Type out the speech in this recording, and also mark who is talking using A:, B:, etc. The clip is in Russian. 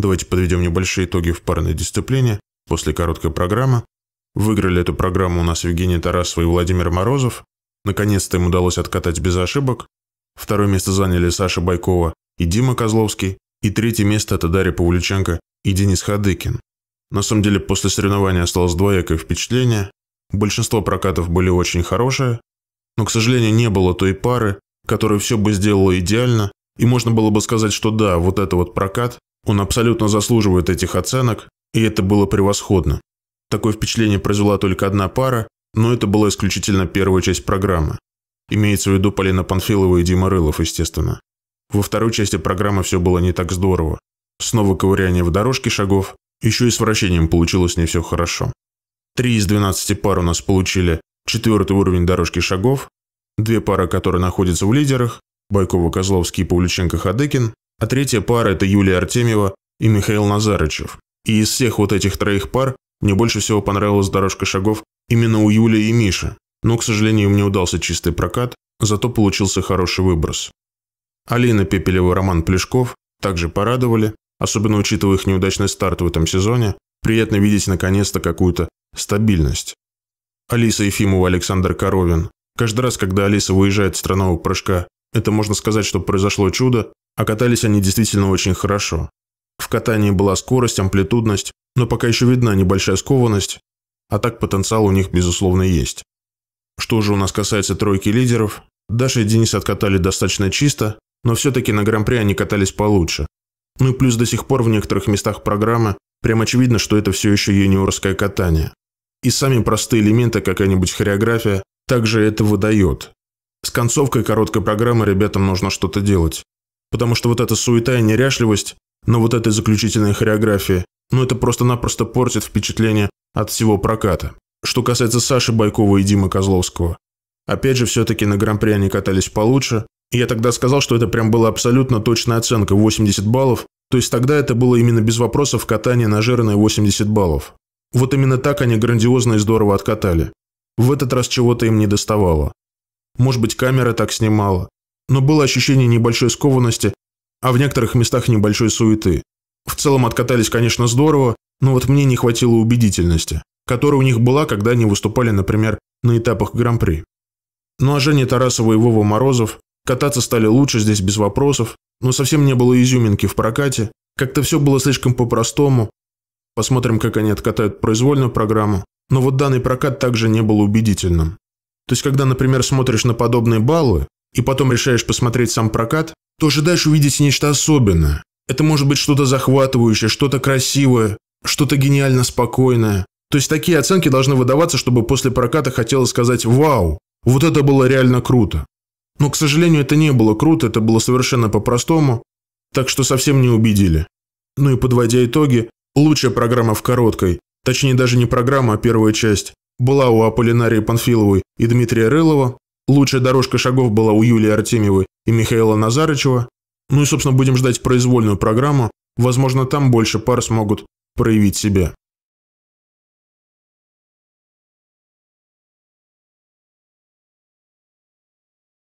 A: Давайте подведем небольшие итоги в парной дисциплине после короткой программы. Выиграли эту программу у нас Евгений Тарасов и Владимир Морозов. Наконец-то им удалось откатать без ошибок. Второе место заняли Саша Байкова и Дима Козловский. И третье место – это Дарья Павлюченко и Денис Хадыкин. На самом деле, после соревнования осталось двоякое впечатление. Большинство прокатов были очень хорошие, но, к сожалению, не было той пары, которая все бы сделала идеально, и можно было бы сказать, что да, вот это вот прокат он абсолютно заслуживает этих оценок, и это было превосходно. Такое впечатление произвела только одна пара, но это была исключительно первая часть программы. Имеется в виду Полина Панфилова и Дима Рылов, естественно. Во второй части программы все было не так здорово. Снова ковыряние в дорожке шагов, еще и с вращением получилось не все хорошо. Три из 12 пар у нас получили четвертый уровень дорожки шагов, две пары, которые находятся в лидерах, Байкова, Козловский и Павлюченко, Хадыкин, а третья пара – это Юлия Артемьева и Михаил Назарычев. И из всех вот этих троих пар мне больше всего понравилась дорожка шагов именно у Юли и Миши, но, к сожалению, мне удался чистый прокат, зато получился хороший выброс. Алина Пепелева и Роман Плешков также порадовали, особенно учитывая их неудачный старт в этом сезоне, приятно видеть наконец-то какую-то стабильность. Алиса Ефимова Александр Коровин. Каждый раз, когда Алиса выезжает с странового прыжка, это можно сказать, что произошло чудо, а катались они действительно очень хорошо. В катании была скорость, амплитудность, но пока еще видна небольшая скованность, а так потенциал у них, безусловно, есть. Что же у нас касается тройки лидеров, Даша и Денис откатали достаточно чисто, но все-таки на Гран-при они катались получше. Ну и плюс до сих пор в некоторых местах программы прям очевидно, что это все еще юниорское катание. И сами простые элементы, какая-нибудь хореография, также это выдает. С концовкой короткой программы ребятам нужно что-то делать. Потому что вот эта суета и неряшливость на вот этой заключительной хореографии, ну это просто-напросто портит впечатление от всего проката. Что касается Саши Байкова и Димы Козловского. Опять же, все-таки на гран-при они катались получше. я тогда сказал, что это прям была абсолютно точная оценка – 80 баллов. То есть тогда это было именно без вопросов катание на жирные 80 баллов. Вот именно так они грандиозно и здорово откатали. В этот раз чего-то им не доставало. Может быть, камера так снимала, но было ощущение небольшой скованности, а в некоторых местах небольшой суеты. В целом откатались, конечно, здорово, но вот мне не хватило убедительности, которая у них была, когда они выступали, например, на этапах Гран-при. Ну а Женя Тарасова и Вова Морозов кататься стали лучше здесь без вопросов, но совсем не было изюминки в прокате, как-то все было слишком по-простому. Посмотрим, как они откатают произвольную программу, но вот данный прокат также не был убедительным. То есть, когда, например, смотришь на подобные баллы, и потом решаешь посмотреть сам прокат, то ожидаешь увидеть нечто особенное. Это может быть что-то захватывающее, что-то красивое, что-то гениально спокойное. То есть такие оценки должны выдаваться, чтобы после проката хотелось сказать «Вау, вот это было реально круто». Но, к сожалению, это не было круто, это было совершенно по-простому, так что совсем не убедили. Ну и подводя итоги, лучшая программа в короткой, точнее даже не программа, а первая часть, была у Аполлинарии Панфиловой и Дмитрия Рылова, Лучшая дорожка шагов была у Юлии Артемьевой и Михаила Назарычева. Ну и, собственно, будем ждать произвольную программу. Возможно, там больше пар смогут проявить себя.